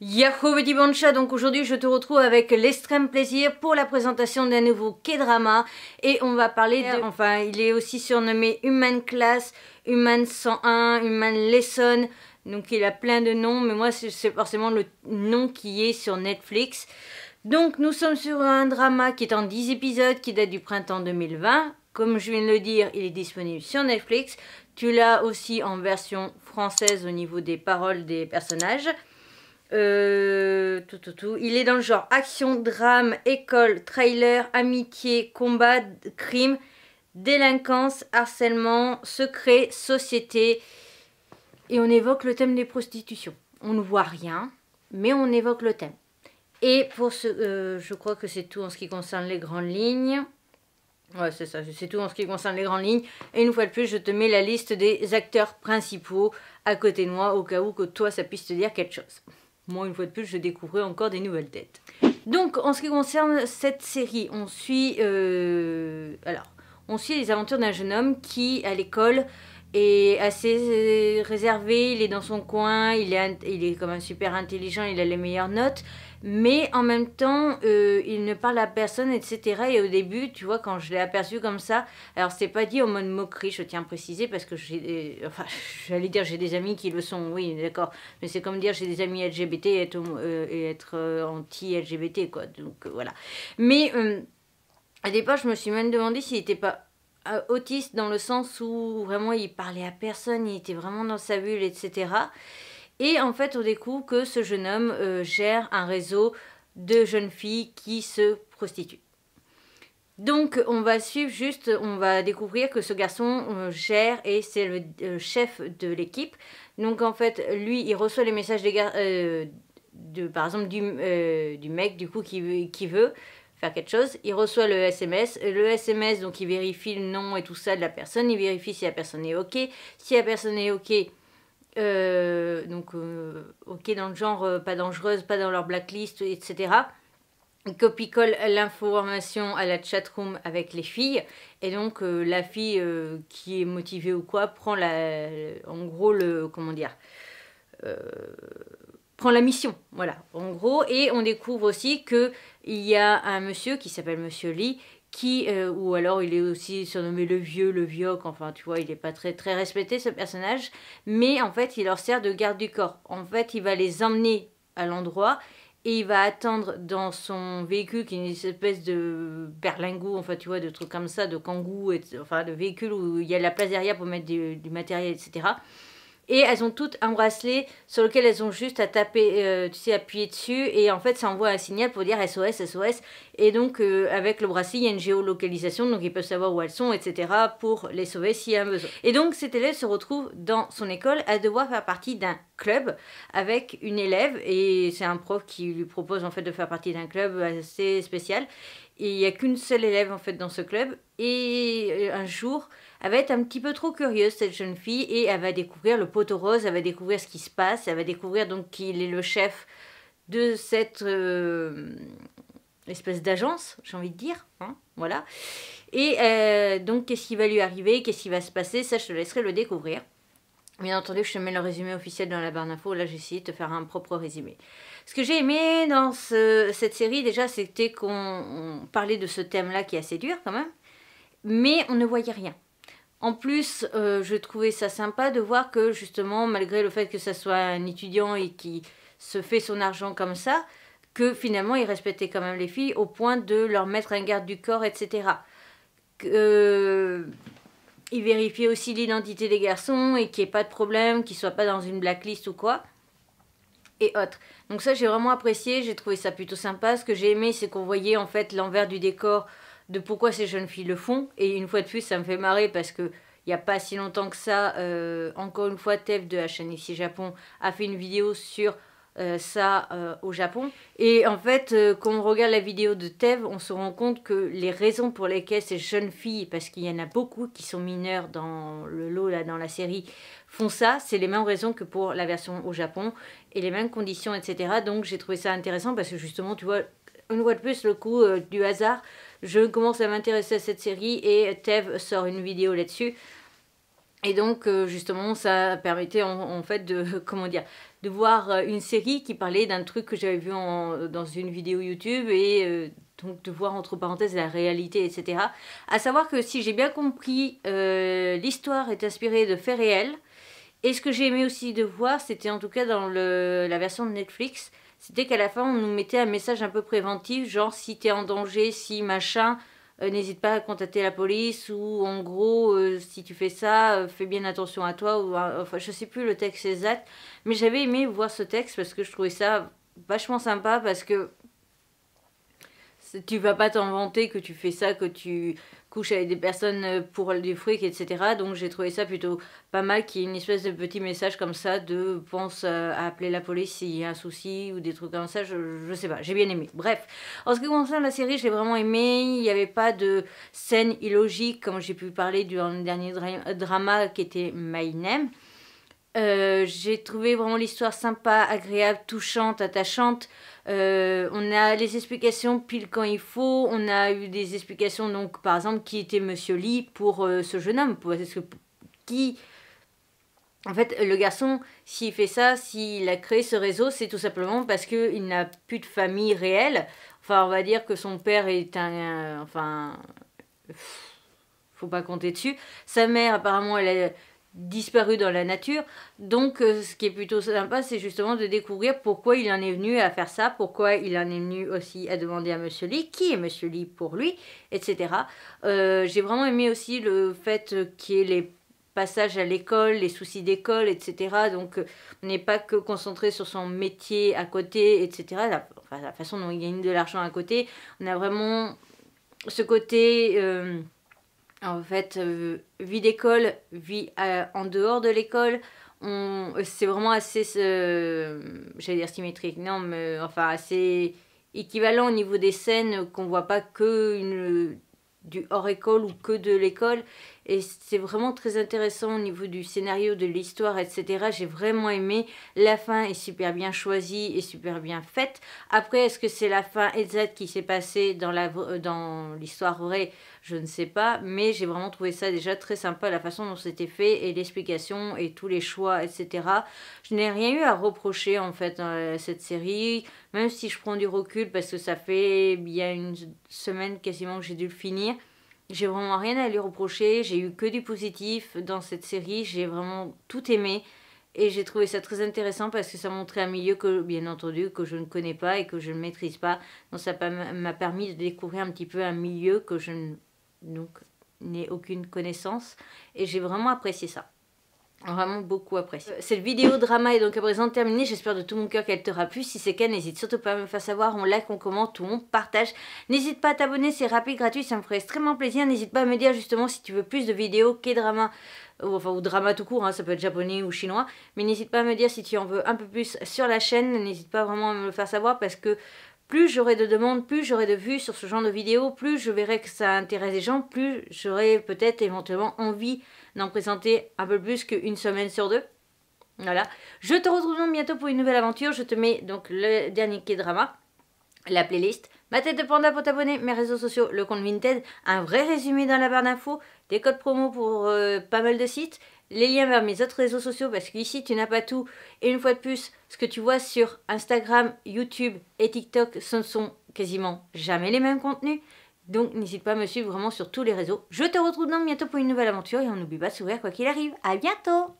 Yahoo Bancha, donc aujourd'hui je te retrouve avec l'extrême plaisir pour la présentation d'un nouveau K-drama et on va parler de... Enfin, il est aussi surnommé Human Class, Human 101, Human Lesson, donc il a plein de noms, mais moi c'est forcément le nom qui est sur Netflix. Donc nous sommes sur un drama qui est en 10 épisodes, qui date du printemps 2020. Comme je viens de le dire, il est disponible sur Netflix. Tu l'as aussi en version française au niveau des paroles des personnages. Euh, tout, Il est dans le genre action, drame, école, trailer, amitié, combat, crime, délinquance, harcèlement, secret, société. Et on évoque le thème des prostitutions. On ne voit rien, mais on évoque le thème. Et pour ce, euh, je crois que c'est tout en ce qui concerne les grandes lignes. Ouais, c'est ça, c'est tout en ce qui concerne les grandes lignes. Et une fois de plus, je te mets la liste des acteurs principaux à côté de moi, au cas où que toi, ça puisse te dire quelque chose. Moi, une fois de plus, je découvrais encore des nouvelles têtes. Donc, en ce qui concerne cette série, on suit... Euh, alors, on suit les aventures d'un jeune homme qui, à l'école, est assez réservé, il est dans son coin, il est, il est quand même super intelligent, il a les meilleures notes, mais en même temps, euh, il ne parle à personne, etc. Et au début, tu vois, quand je l'ai aperçu comme ça, alors c'est pas dit en mode moquerie, je tiens à préciser, parce que j'ai, euh, enfin, j'allais dire j'ai des amis qui le sont, oui, d'accord, mais c'est comme dire j'ai des amis LGBT et être, euh, anti-LGBT, quoi, donc voilà. Mais... à des départ, je me suis même demandé s'il était pas euh, autiste dans le sens où vraiment il parlait à personne, il était vraiment dans sa bulle, etc. Et en fait, on découvre que ce jeune homme euh, gère un réseau de jeunes filles qui se prostituent. Donc, on va suivre juste, on va découvrir que ce garçon euh, gère et c'est le chef de l'équipe. Donc, en fait, lui, il reçoit les messages des de, par exemple, du, mec, du coup, qui, qui veut faire quelque chose, il reçoit le SMS, le SMS donc il vérifie le nom et tout ça de la personne, il vérifie si la personne est ok, si la personne est ok, euh, donc euh, ok dans le genre euh, pas dangereuse, pas dans leur blacklist, etc. Il copie-colle l'information à la chat room avec les filles et donc la fille qui est motivée ou quoi prend la, en gros le comment dire prend la mission, voilà, en gros. Et on découvre aussi qu'il y a un monsieur qui s'appelle Monsieur Lee, qui, euh, ou alors il est aussi surnommé le vieux, le vieux, enfin tu vois, il n'est pas très, très respecté ce personnage, mais en fait il leur sert de garde du corps. En fait, il va les emmener à l'endroit et il va attendre dans son véhicule qui est une espèce de berlingot, enfin tu vois, de trucs comme ça, de kangou, enfin de véhicule où il y a la place derrière pour mettre du matériel, etc et elles ont toutes un bracelet sur lequel elles ont juste à taper, euh, tu sais, appuyer dessus et en fait ça envoie un signal pour dire SOS, SOS et donc euh, avec le bracelet il y a une géolocalisation donc ils peuvent savoir où elles sont etc pour les sauver si y a un besoin. Et donc cette élève se retrouve dans son école à devoir faire partie d'un club avec une élève et c'est un prof qui lui propose en fait de faire partie d'un club assez spécial il n'y a qu'une seule élève en fait dans ce club. Et euh, un jour, elle va être un petit peu trop curieuse, cette jeune fille, et elle va découvrir le poteau rose, elle va découvrir ce qui se passe, elle va découvrir donc qu'il est le chef de cette euh, espèce d'agence, j'ai envie de dire. Hein, voilà. Et euh, donc, qu'est-ce qui va lui arriver, qu'est-ce qui va se passer, ça, je te laisserai le découvrir. Bien entendu, je te mets le résumé officiel dans la barre d'infos. Là, j'ai essayé de te faire un propre résumé. Ce que j'ai aimé dans cette série, déjà, c'était qu'on parlait de ce thème-là qui est assez dur quand même, mais on ne voyait rien. En plus, euh, je trouvais ça sympa de voir que justement, malgré le fait que ça soit un étudiant et qui se fait son argent comme ça, que finalement, il respectait quand même les filles au point de leur mettre un garde du corps, etc. Que euh, il vérifiait aussi l'identité des garçons et qu'il n'y ait pas de problème, qu'ils ne soient pas dans une blacklist ou quoi. Et autres. Donc ça, j'ai vraiment apprécié, j'ai trouvé ça plutôt sympa. Ce que j'ai aimé, c'est qu'on voyait en fait l'envers du décor de pourquoi ces jeunes filles le font. Et une fois de plus, ça me fait marrer parce que il n'y a pas si longtemps que ça, euh, encore une fois, Tef de ici Japon a fait une vidéo sur euh, ça euh, au Japon. Et en fait, euh, quand on regarde la vidéo de Tev, on se rend compte que les raisons pour lesquelles ces jeunes filles, parce qu'il y en a beaucoup qui sont mineures dans le lot, là, dans la série, font ça, c'est les mêmes raisons que pour la version au Japon et les mêmes conditions, etc. Donc j'ai trouvé ça intéressant parce que justement, tu vois, une fois de plus, le coup du hasard, je commence à m'intéresser à cette série et Tev sort une vidéo là-dessus. Et donc euh, justement ça permettait en, fait de comment dire de voir euh, une série qui parlait d'un truc que j'avais vu dans une vidéo YouTube et euh, donc de voir entre parenthèses la réalité etc. À savoir que si j'ai bien compris l'histoire est inspirée de faits réels et ce que j'ai aimé aussi de voir c'était en tout cas dans le, la version de Netflix c'était qu'à la fin on nous mettait un message un peu préventif genre si t'es en danger si machin euh, n'hésite pas à contacter la police ou en gros euh, si tu fais ça euh, fais bien attention à toi ou enfin je sais plus le texte exact mais j'avais aimé voir ce texte parce que je trouvais ça vachement sympa parce que tu vas pas t'inventer que tu fais ça, que tu couches avec des personnes euh, pour du fric, etc. Donc j'ai trouvé ça plutôt pas mal qu'il y ait une espèce de petit message comme ça de pense à appeler la police s'il y a un souci ou des trucs comme ça, je, je sais pas, j'ai bien aimé. Bref, en ce qui concerne la série, j'ai vraiment aimé, il n'y avait pas de scène illogique comme j'ai pu parler durant le dernier drama qui était My Name. Euh, j'ai trouvé vraiment l'histoire sympa, agréable, touchante, attachante. Euh, on a les explications pile quand il faut. On a eu des explications, donc par exemple, qui était Monsieur Lee pour euh, ce jeune homme. ce que qui. En fait, le garçon, s'il fait ça, s'il a créé ce réseau, c'est tout simplement parce qu'il n'a plus de famille réelle. Enfin, on va dire que son père est un. enfin. Faut pas compter dessus. Sa mère, apparemment, elle a disparu dans la nature. Donc euh, ce qui est plutôt sympa, c'est justement de découvrir pourquoi il en est venu à faire ça, pourquoi il en est venu aussi à demander à Monsieur Lee, qui est Monsieur Lee pour lui, etc. Euh, j'ai vraiment aimé aussi le fait qu'il y ait les passages à l'école, les soucis d'école, etc. Donc euh, on n'est pas que concentré sur son métier à côté, etc. La, façon dont il gagne de l'argent à côté, on a vraiment ce côté... En fait, euh, vie d'école, vie euh, en dehors de l'école, euh, c'est vraiment assez, j'allais dire symétrique, non, mais enfin assez équivalent au niveau des scènes qu'on voit pas que du hors école ou que de l'école et c'est vraiment très intéressant au niveau du scénario, de l'histoire, etc. J'ai vraiment aimé. La fin est super bien choisie et super bien faite. Après, est-ce que c'est la fin exacte qui s'est passée dans euh, l'histoire dans vraie Je ne sais pas, mais j'ai vraiment trouvé ça déjà très sympa, la façon dont c'était fait et l'explication et tous les choix, etc. Je n'ai rien eu à reprocher en fait euh, à cette série, même si je prends du recul parce que ça fait bien une semaine quasiment que j'ai dû le finir j'ai vraiment rien à lui reprocher. J'ai eu que du positif dans cette série. J'ai vraiment tout aimé. Et j'ai trouvé ça très intéressant parce que ça montrait un milieu que, bien entendu, que je ne connais pas et que je ne maîtrise pas. Donc ça m'a permis de découvrir un petit peu un milieu que je n'ai aucune connaissance. Et j'ai vraiment apprécié ça. Vraiment beaucoup apprécié. Euh, cette vidéo drama est donc à présent terminée. J'espère de tout mon cœur qu'elle t'aura plu. Si c'est le cas, n'hésite surtout pas à me faire savoir. On like, on commente ou on partage. N'hésite pas à t'abonner, c'est rapide, gratuit, ça me ferait extrêmement plaisir. N'hésite pas à me dire justement si tu veux plus de vidéos qu'est drama ou enfin ou drama tout court, hein, ça peut être japonais ou chinois. Mais n'hésite pas à me dire si tu en veux un peu plus sur la chaîne. N'hésite pas vraiment à me le faire savoir parce que plus j'aurai de demandes, plus j'aurai de vues sur ce genre de vidéos, plus je verrai que ça intéresse les gens, plus j'aurai peut-être éventuellement envie d'en présenter un peu plus qu'une semaine sur deux. Voilà. Je te retrouve donc bientôt pour une nouvelle aventure. Je te mets donc le dernier K-drama, la playlist. Ma tête de panda pour t'abonner, mes réseaux sociaux, le compte Vinted, un vrai résumé dans la barre d'infos, des codes promo pour euh, pas mal de sites, les liens vers mes autres réseaux sociaux parce qu'ici tu n'as pas tout. Et une fois de plus, ce que tu vois sur Instagram, YouTube et TikTok, ce ne sont quasiment jamais les mêmes contenus. Donc n'hésite pas à me suivre vraiment sur tous les réseaux. Je te retrouve donc bientôt pour une nouvelle aventure et on n'oublie pas de s'ouvrir quoi qu'il arrive. À bientôt